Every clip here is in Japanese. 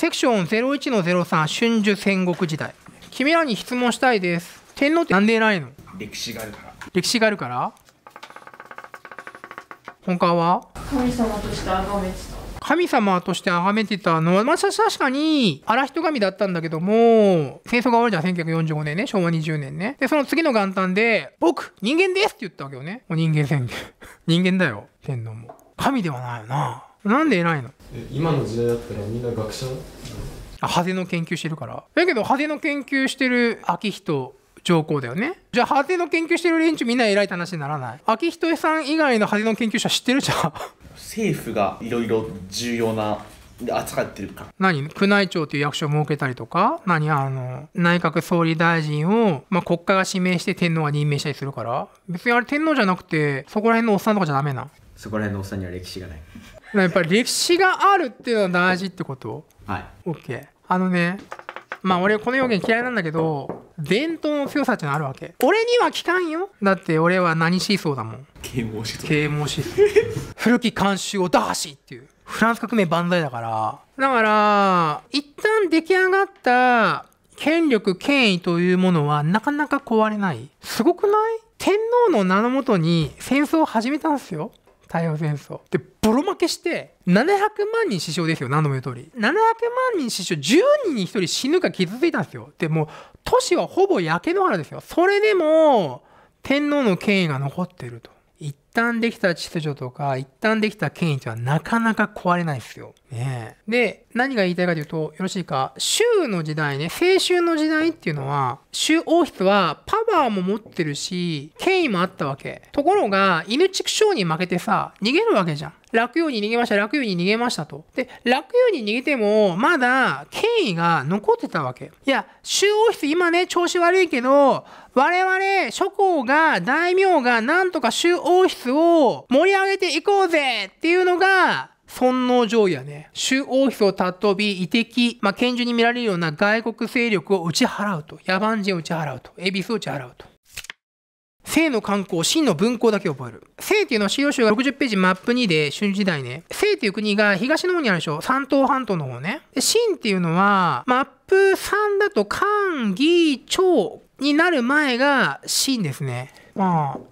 セクション01の03春秋戦国時代君らに質問したいです天皇ってなんで偉いの歴史があるから歴史があるから他は神様として崇めてた神様として崇めてたのは、まあ、確かに荒人神だったんだけども戦争が終わるじゃん1945年ね昭和20年ねでその次の元旦で「僕人間です!」って言ったわけよね人間宣言 人間だよ天皇も神ではないよななんで偉いの今の時代だったらみんな学者派手の研究してるからだけど派手の研究してる秋人上皇だよねじゃあ派手の研究してる連中みんな偉いって話にならない秋人さん以外の派手の研究者知ってるじゃん政府がいろいろ重要な扱ってるか何宮内庁という役所を設けたりとか何あの内閣総理大臣を、まあ、国会が指名して天皇が任命したりするから別にあれ天皇じゃなくてそこら辺のおっさんとかじゃダメなそこら辺のおっさんには歴史がないやっぱり歴史があるっていうのは大事ってことはい OK あのねまあ俺この表現嫌いなんだけど伝統の強さってのあるわけ俺には聞かんよだって俺は何思想だもん啓蒙思想啓蒙思想 古き慣習を打破しっていうフランス革命万歳だからだから一旦出来上がった権力権威というものはなかなか壊れないすごくない天皇の名のもとに戦争を始めたんですよ太平洋戦争でボロ負けして700万人死傷ですよ何度も言う通り700万人死傷10人に1人死ぬか傷ついたんですよでもう都市はほぼ焼け野原ですよそれでも天皇の権威が残ってると一旦できた秩序とか一旦できた権威とはなかなか壊れないですよねで、何が言いたいかというと、よろしいか、州の時代ね、青春の時代っていうのは、州王室はパワーも持ってるし、権威もあったわけ。ところが、犬畜生に負けてさ、逃げるわけじゃん。楽ように逃げました、楽ように逃げましたと。で、楽ように逃げても、まだ、権威が残ってたわけ。いや、州王室今ね、調子悪いけど、我々、諸侯が、大名が、なんとか州王室を盛り上げていこうぜっていうのが、尊皇攘夷やね、主王妃を尊び、異的、まあ、拳銃に見られるような外国勢力を打ち払うと。野蛮人を打ち払うと。恵比寿を打ち払うと。性の観光、真の文庫だけ覚える。性っていうのは資料集が60ページマップ2で、春時代ね。性っていう国が東の方にあるでしょ三島半島の方ね。で、真っていうのは、マップ3だと、漢、義、長になる前が真ですね。まあ「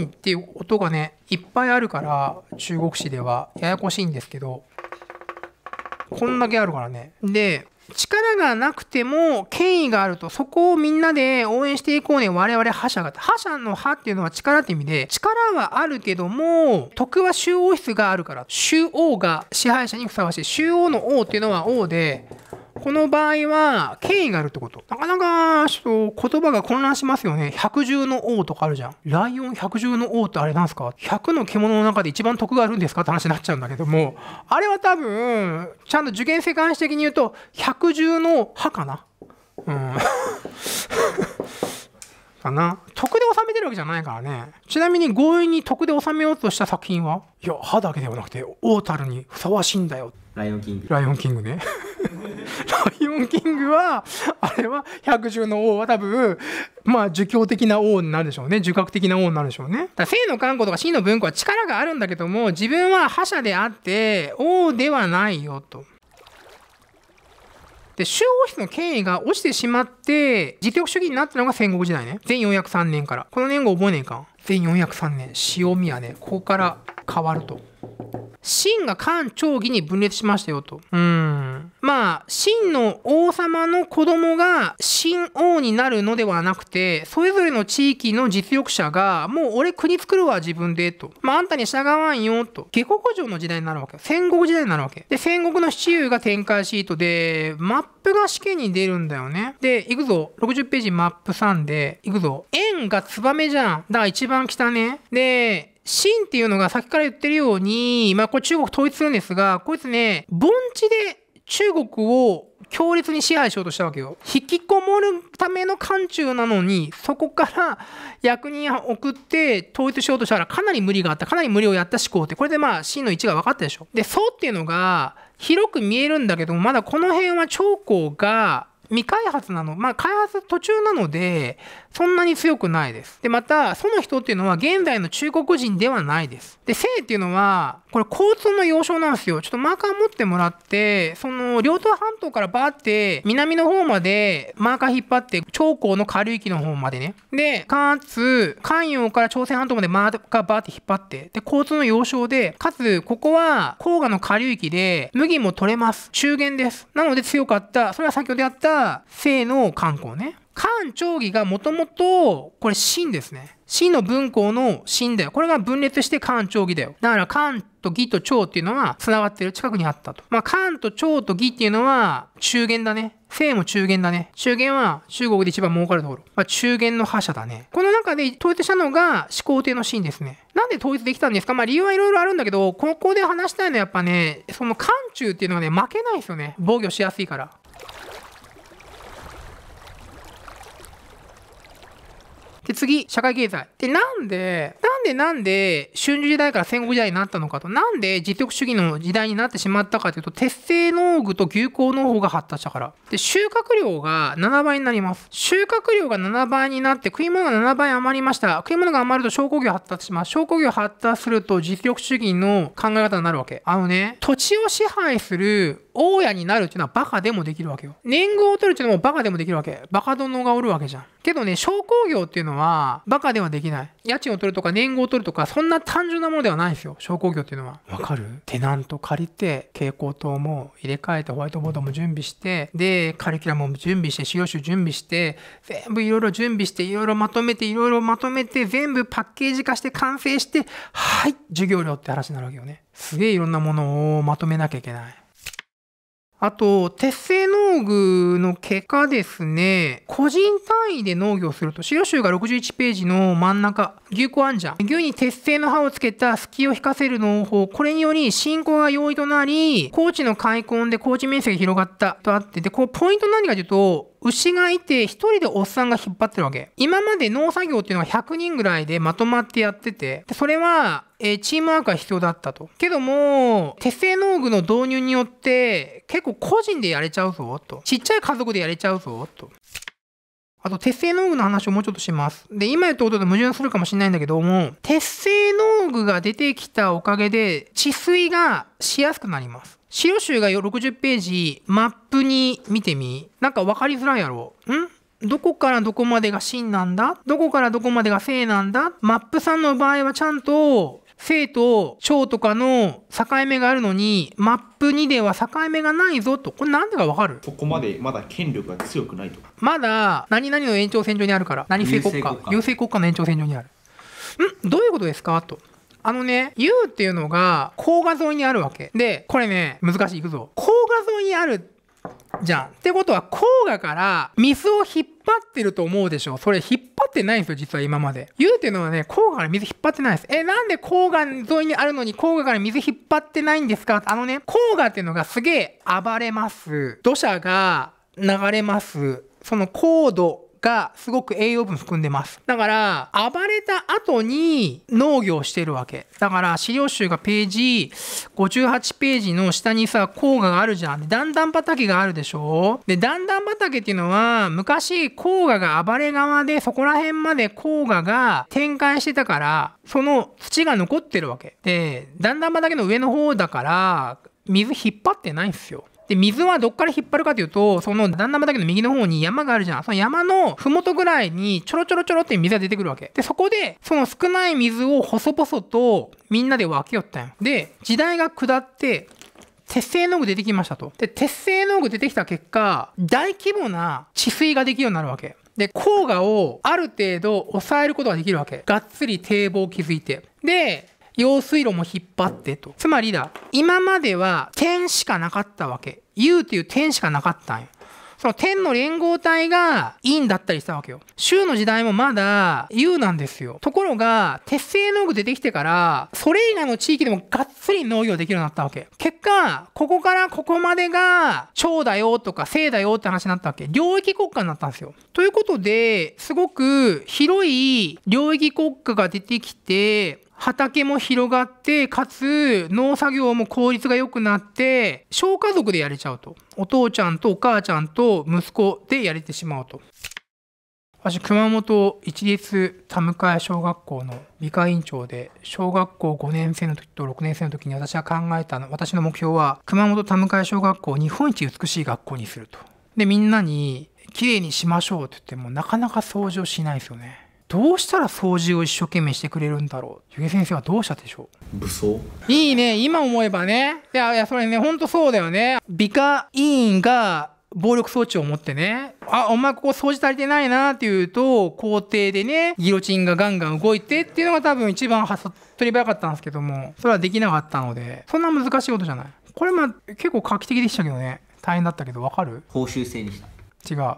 ン」っていう音がねいっぱいあるから中国史ではややこしいんですけどこんだけあるからね。で力がなくても権威があるとそこをみんなで応援していこうね我々覇者が覇者の覇っていうのは力って意味で力はあるけども徳は周王室があるから周王が支配者にふさわしい周王の王っていうのは王でこの場合は、権威があるってこと。なかなか、ちょっと言葉が混乱しますよね。百獣の王とかあるじゃん。ライオン百獣の王ってあれなんすか ?100 の獣の中で一番得があるんですかって話になっちゃうんだけども、あれは多分、ちゃんと受験生監視的に言うと、百獣の歯かなうん。かな。得で収めてるわけじゃないからね。ちなみに強引に得で収めようとした作品はいや、歯だけではなくて、大樽にふさわしいんだよ。ライオンキング。ライオンキングね。ライオンキングは、あれは、百獣の王は多分、まあ、儒教的な王になるでしょうね。儒学的な王になるでしょうね。だ性の看護とか真の文庫は力があるんだけども、自分は覇者であって、王ではないよと。で、中央室の権威が落ちてしまって、実力主義になったのが戦国時代ね。1403年から。この年号覚えねえか。1403年、潮見はね、ここから変わると。秦が漢長義に分裂しましたよと。うん。まあ、秦の王様の子供が秦王になるのではなくて、それぞれの地域の実力者が、もう俺国作るわ自分でと。まあ、あんたに従わんよと。下国城の時代になるわけ。戦国時代になるわけ。で、戦国の七中が展開シートで、マップが試験に出るんだよね。で、行くぞ。60ページマップ3で、行くぞ。円がツバメじゃん。だから一番北ね。で、秦っていうのがさっきから言ってるように、まあこれ中国統一するんですが、こいつね、盆地で中国を強烈に支配しようとしたわけよ。引きこもるための漢中なのに、そこから役人を送って統一しようとしたらかなり無理があった、かなり無理をやった思考って、これでまあンの位置が分かったでしょ。で、宋っていうのが広く見えるんだけども、まだこの辺は長江が未開発なの、まあ、開発途中なので、そんなに強くないです。で、また、その人っていうのは現在の中国人ではないです。で、姓っていうのは、これ交通の要衝なんですよ。ちょっとマーカー持ってもらって、その、両島半島からバーって、南の方までマーカー引っ張って、長江の下流域の方までね。で、かつ、関陽から朝鮮半島までマーカーバーって引っ張って、で、交通の要衝で、かつ、ここは、黄河の下流域で、麦も取れます。中原です。なので強かった。それは先ほどやった、が正の漢光ね。漢長義がもともと、これ真ですね。真の文校の真だよ。これが分裂して漢長義だよ。だから漢と義と長っていうのは繋がってる近くにあったと。まあ漢と長と義っていうのは中原だね。姓も中原だね。中原は中国で一番儲かるところ。まあ、中原の覇者だね。この中で統一したのが始皇帝のシーンですね。なんで統一できたんですかまあ、理由はいろいろあるんだけど、ここで話したいのはやっぱね、その漢中っていうのはね、負けないですよね。防御しやすいから。で、次、社会経済。で、なんで、なんでなんで、春秋時代から戦国時代になったのかと、なんで実力主義の時代になってしまったかというと、鉄製農具と牛耕農法が発達したから。で、収穫量が7倍になります。収穫量が7倍になって、食い物が7倍余りました。食い物が余ると商工業発達します。商工業発達すると実力主義の考え方になるわけ。あのね、土地を支配する大家になるっていうのはバカでもできるわけよ。年貢を取るっていうのもバカでもできるわけ。バカ殿がおるわけじゃん。けどね、商工業っていうのは、バカではできない。家賃を取るとか、年号を取るとか、そんな単純なものではないんですよ。商工業っていうのは。わかるテナント借りて、蛍光灯も入れ替えて、ホワイトボードも準備して、で、カリキュラムも準備して、使用集準備して、全部いろいろ準備して、いろいろまとめて、いろいろまとめて、全部パッケージ化して、完成して、はい、授業料って話になるわけよね。すげえいろんなものをまとめなきゃいけない。あと、鉄製農具の結果ですね、個人単位で農業すると、資料集が61ページの真ん中、牛庫あんじゃん。牛に鉄製の刃をつけた隙を引かせる農法。これにより、進行が容易となり、高知の開墾で高知面積が広がったとあって、で、こう、ポイント何かというと、牛がいて、一人でおっさんが引っ張ってるわけ。今まで農作業っていうのは100人ぐらいでまとまってやってて、それは、えチームワークが必要だったと。けども、手製農具の導入によって、結構個人でやれちゃうぞ、と。ちっちゃい家族でやれちゃうぞ、と。あと、鉄製農具の話をもうちょっとします。で、今言ったことで矛盾するかもしれないんだけども、鉄製農具が出てきたおかげで、治水がしやすくなります。白州集が60ページ、マップに見てみ。なんか分かりづらいやろ。んどこからどこまでが真なんだどこからどこまでが正なんだマップさんの場合はちゃんと正と正とかの境目があるのに、マップ2では境目がないぞと。これなんでかわかるここまでまだ権力が強くないとか。まだ、何々の延長線上にあるから。何性国家。優勢国家の延長線上にある。んどういうことですかと。あのね、U っていうのが、高画沿いにあるわけ。で、これね、難しい、いくぞ。高画沿いにあるじゃん。ってことは、黄河から水を引っ張ってると思うでしょ。それ引っ張ってないんですよ、実は今まで。言うていうのはね、黄河から水引っ張ってないです。え、なんで黄河沿いにあるのに黄河から水引っ張ってないんですかあのね、黄河っていうのがすげえ暴れます。土砂が流れます。その高度がすごく栄養分含んでます。だから、暴れた後に農業してるわけ。だから、資料集がページ、58ページの下にさ、黄河があるじゃん。段々畑があるでしょで、段々畑っていうのは、昔、黄河が暴れ側で、そこら辺まで黄河が展開してたから、その土が残ってるわけ。で、段々畑の上の方だから、水引っ張ってないんですよ。で、水はどっから引っ張るかというと、その旦那けの右の方に山があるじゃん。その山の麓ぐらいにちょろちょろちょろって水が出てくるわけ。で、そこで、その少ない水を細々とみんなで分けよったんよ。で、時代が下って、鉄製農具出てきましたと。で、鉄製農具出てきた結果、大規模な治水ができるようになるわけ。で、黄河をある程度抑えることができるわけ。がっつり堤防を築いて。で、用水路も引っ張ってと。つまりだ、今までは天しかなかったわけ。U っていう点しかなかったんよ。その天の連合体が陰だったりしたわけよ。州の時代もまだ U なんですよ。ところが、鉄製農具出てきてから、それ以外の地域でもがっつり農業できるようになったわけ。結果、ここからここまでが長だよとか姓だよって話になったわけ。領域国家になったんですよ。ということで、すごく広い領域国家が出てきて、畑も広がってかつ農作業も効率が良くなって小家族でやれちゃうとお父ちゃんとお母ちゃんと息子でやれてしまうと私熊本一律田向小学校の美化委員長で小学校5年生の時と6年生の時に私が考えたの私の目標は熊本田向小学校を日本一美しい学校にするとでみんなに綺麗にしましょうって言ってもなかなか掃除をしないですよねどうしたら掃除を一生懸命してくれるんだろうゆげ先生はどうしたでしょう武装いいね今思えばねいやいやそれねほんとそうだよね美化委員が暴力装置を持ってね、あ、お前ここ掃除足りてないなっていうと、校庭でね、ギロチンがガンガン動いてっていうのが多分一番はさ、取り早かったんですけども、それはできなかったので、そんな難しいことじゃない。これまあ結構画期的でしたけどね、大変だったけどわかる報酬制にした。違う。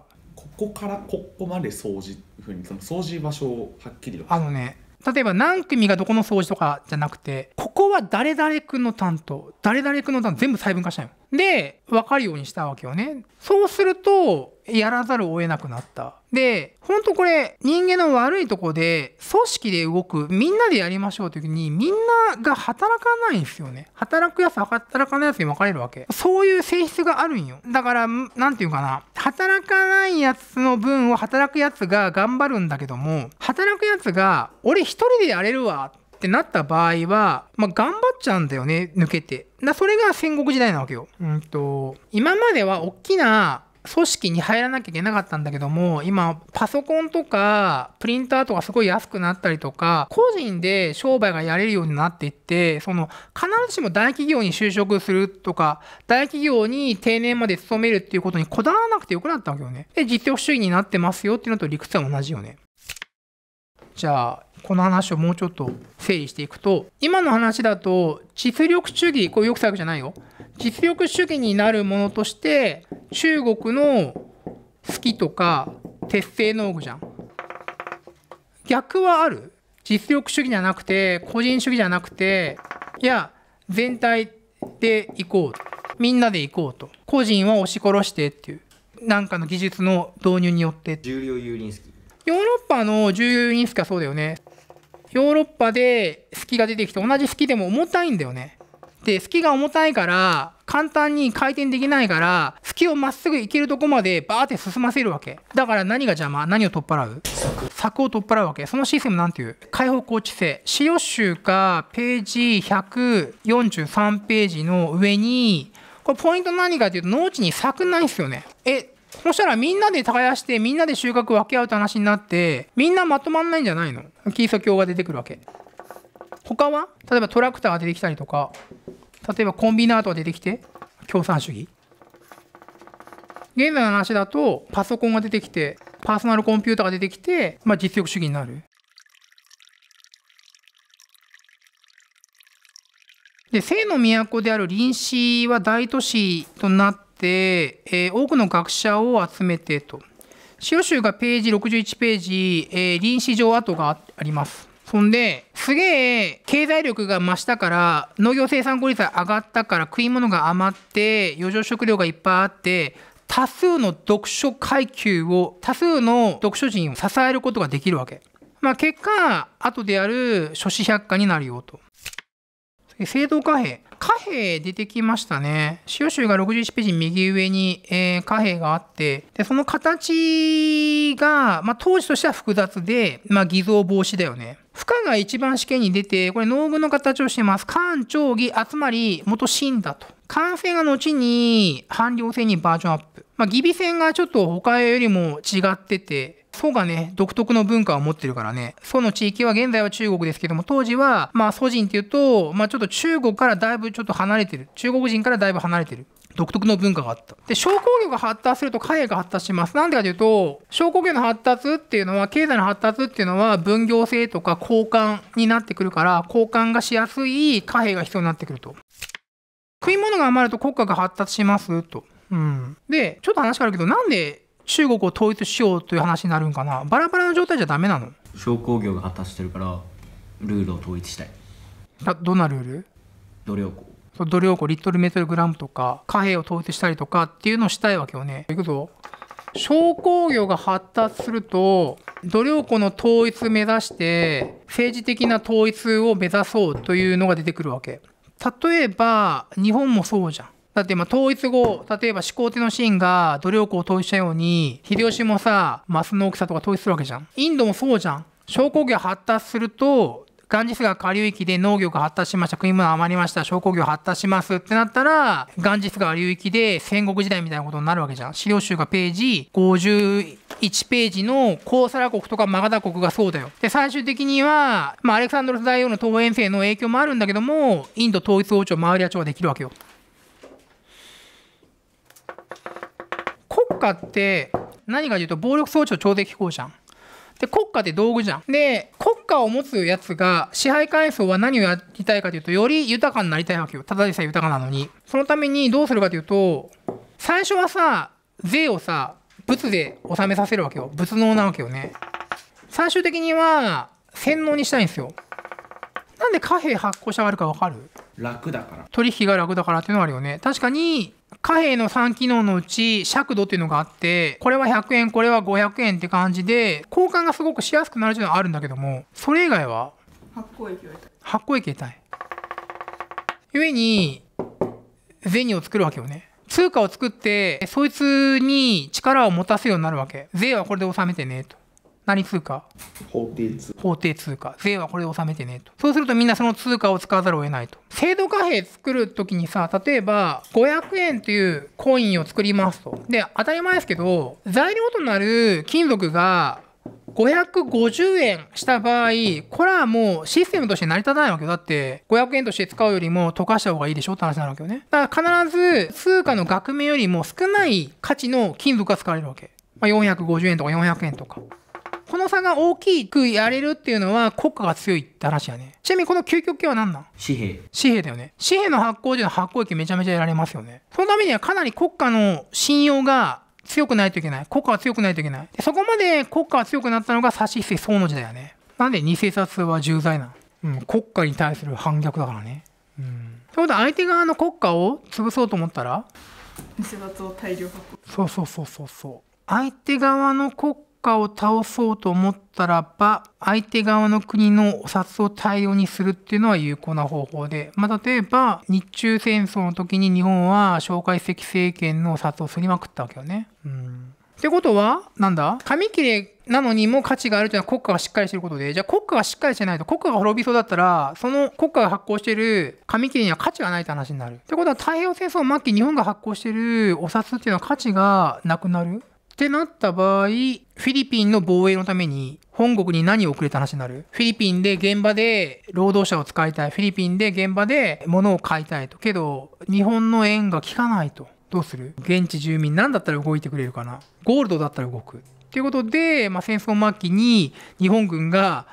ここからここまで掃除ふうにその掃除場所をはっきりあのね例えば何組がどこの掃除とかじゃなくてここは誰々君の担当誰々君の担当全部細分化したよで、分かるようにしたわけよね。そうすると、やらざるを得なくなった。で、ほんとこれ、人間の悪いとこで、組織で動く、みんなでやりましょうという時に、みんなが働かないんですよね。働くやつ、働かないやつに分かれるわけ。そういう性質があるんよ。だから、なんていうかな。働かないやつの分を働くやつが頑張るんだけども、働くやつが、俺一人でやれるわ。ってなった場合は、まあ、頑張っちゃうんだよね、抜けて。だそれが戦国時代なわけよ。うんと、今までは大きな組織に入らなきゃいけなかったんだけども今パソコンとかプリンターとかすごい安くなったりとか個人で商売がやれるようになっていってその必ずしも大企業に就職するとか大企業に定年まで勤めるっていうことにこだわらなくてよくなったわけよね。で実力主義になってますよっていうのと理屈は同じよね。じゃあこの話をもうちょっと整理していくと今の話だと実力主義これよくさくじゃないよ実力主義になるものとして中国の好きとか鉄製農具じゃん逆はある実力主義じゃなくて個人主義じゃなくていや全体で行こうみんなで行こうと個人は押し殺してっていうなんかの技術の導入によって重量油淋ヨーロッパの重要油淋スキはそうだよねヨーロッパで好きが出てきて同じ好きでも重たいんだよね。で好きが重たいから簡単に回転できないから好きをまっすぐ行けるとこまでバーって進ませるわけだから何が邪魔何を取っ払う柵を取っ払うわけそのシステムなんていう開放構築性使用集かページ143ページの上にこれポイント何かっていうと農地に柵ないんですよねえそしたらみんなで耕してみんなで収穫分け合うって話になってみんなまとまんないんじゃないのキリスト教が出てくるわけ。他は例えばトラクターが出てきたりとか、例えばコンビナートが出てきて、共産主義。現在の話だと、パソコンが出てきて、パーソナルコンピューターが出てきて、まあ、実力主義になる。で、性の都である臨死は大都市となって、えー、多くの学者を集めてと。資料がページ61ページ、えー、臨死上跡があります。そんで、すげえ経済力が増したから、農業生産効率が上がったから食い物が余って、余剰食料がいっぱいあって、多数の読書階級を、多数の読書人を支えることができるわけ。まあ結果、後である書士百科になるよと。次、正当貨幣。貨幣出てきましたね。使用集が61ページ右上に、えー、貨幣があって、で、その形が、まあ、当時としては複雑で、まあ、偽造防止だよね。負荷が一番試験に出て、これ農具の形をしてます。官長義、つまり元んだと。完成が後に、半量性にバージョンアップ。まあ、義備線がちょっと他よりも違ってて、宋がね、独特の文化を持ってるからね、宋の地域は現在は中国ですけども、当時は、まあ、宋人っていうと、まあ、ちょっと中国からだいぶちょっと離れてる。中国人からだいぶ離れてる。独特の文化があった。で、商工業が発達すると貨幣が発達します。なんでかというと、商工業の発達っていうのは、経済の発達っていうのは、分業制とか交換になってくるから、交換がしやすい貨幣が必要になってくると。食い物が余ると国家が発達しますと。うん。で、ちょっと話があるけど、なんで中国を統一しようという話になるんかなバラバラの状態じゃダメなの商工業が発達してるからルールを統一したいだどんなルール努量をそう努量をリットルメートルグラムとか貨幣を統一したりとかっていうのをしたいわけよねいくぞ商工業が発達すると量力の統一目指して政治的な統一を目指そうというのが出てくるわけ例えば日本もそうじゃんだって今統一後、例えば始皇帝のシーンが努力を統一したように、秀吉もさ、マスの大きさとか統一するわけじゃん。インドもそうじゃん。商工業発達すると、ガンジス川下流域で農業が発達しました、食い物余りました、商工業発達しますってなったら、ガンジス川流域で戦国時代みたいなことになるわけじゃん。資料集がページ51ページのコーサラ国とかマガダ国がそうだよ。で、最終的には、まあ、アレクサンドロス大王の東遠征の影響もあるんだけども、インド統一王朝マウリア朝ができるわけよ。家って何かというと暴力装置を超的飛行じゃん。で国家って道具じゃん。で国家を持つやつが支配階層は何をやりたいかというとより豊かになりたいわけよただでさえ豊かなのに。そのためにどうするかというと最初はさ税をさ仏で納めさせるわけよ仏能なわけよね。最終的には洗脳にしたいんですよ。なんで貨幣発行者があるかわかる楽だから取引が楽だからっていうのはあるよね確かに貨幣の3機能のうち尺度っていうのがあってこれは100円これは500円って感じで交換がすごくしやすくなるっていうのはあるんだけどもそれ以外は発行液を得たい発行液を得たい故に銭を作るわけよね通貨を作ってそいつに力を持たせるようになるわけ税はこれで納めてねと何通貨法定通貨。法定通貨。税はこれで納めてねと。そうするとみんなその通貨を使わざるを得ないと。制度貨幣作るときにさ、例えば500円というコインを作りますと。で、当たり前ですけど、材料となる金属が550円した場合、これはもうシステムとして成り立たないわけよ。だって、500円として使うよりも溶かした方がいいでしょって話になるわけよね。だから必ず通貨の額面よりも少ない価値の金属が使われるわけ。まあ、450円とか400円とか。この差が大きくやれるっていうのは国家が強いって話やね。ちなみにこの究極系は何なん紙幣。紙幣だよね。紙幣の発行時の発行益めちゃめちゃやられますよね。そのためにはかなり国家の信用が強くないといけない。国家は強くないといけない。でそこまで国家は強くなったのが差し引き宋の時だよね。なんで偽札は重罪なのうん、国家に対する反逆だからね。うん。ということは相手側の国家を潰そうと思ったら偽札を大量発行。そうそうそうそうそう。相手側の国家を倒そうと思ったらば、相手側の国のお札を大量にするっていうのは有効な方法で、まあ、例えば、日中戦争の時に日本は蒋介石政権のお札をすりまくったわけよね。うん。ってことは、なんだ紙切れなのにも価値があるというのは国家がしっかりしてることで、じゃあ国家がしっかりしてないと、国家が滅びそうだったら、その国家が発行してる紙切れには価値がないって話になる。ってことは太平洋戦争末期日本が発行してるお札っていうのは価値がなくなるってなった場合、フィリピンの防衛のために本国に何を送れた話になるフィリピンで現場で労働者を使いたい。フィリピンで現場で物を買いたいと。けど、日本の円が効かないと。どうする現地住民何だったら動いてくれるかなゴールドだったら動く。ということで、まあ、戦争末期に日本軍が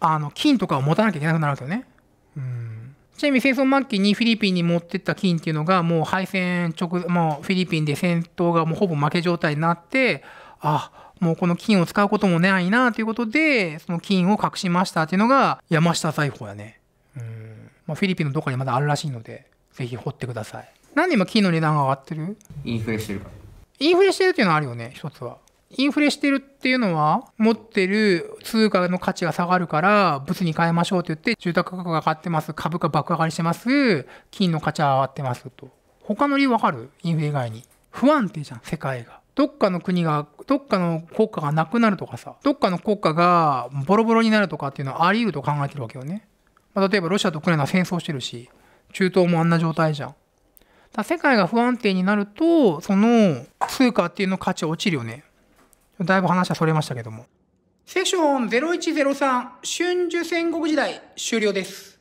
あの金とかを持たなきゃいけなくなるわけよね。ちなみに戦争末期にフィリピンに持ってった金っていうのがもう敗戦直もうフィリピンで戦闘がもうほぼ負け状態になってあもうこの金を使うこともないなということでその金を隠しましたっていうのが山下財宝やねうん、まあ、フィリピンのどこかにまだあるらしいのでぜひ掘ってくださいなんで今金の値段が上がってるインフレしてるからインフレしてるっていうのはあるよね一つはインフレしてるっていうのは、持ってる通貨の価値が下がるから、物に変えましょうって言って、住宅価格が上がってます、株価爆上がりしてます、金の価値は上がってますと。他の理由わかるインフレ以外に。不安定じゃん、世界が。どっかの国が、どっかの国家がなくなるとかさ、どっかの国家がボロボロになるとかっていうのはあり得ると考えてるわけよね。まあ、例えばロシアとウクライナは戦争してるし、中東もあんな状態じゃん。だ世界が不安定になると、その通貨っていうの価値落ちるよね。だいぶ話はそれましたけども。セッション0103、春秋戦国時代終了です。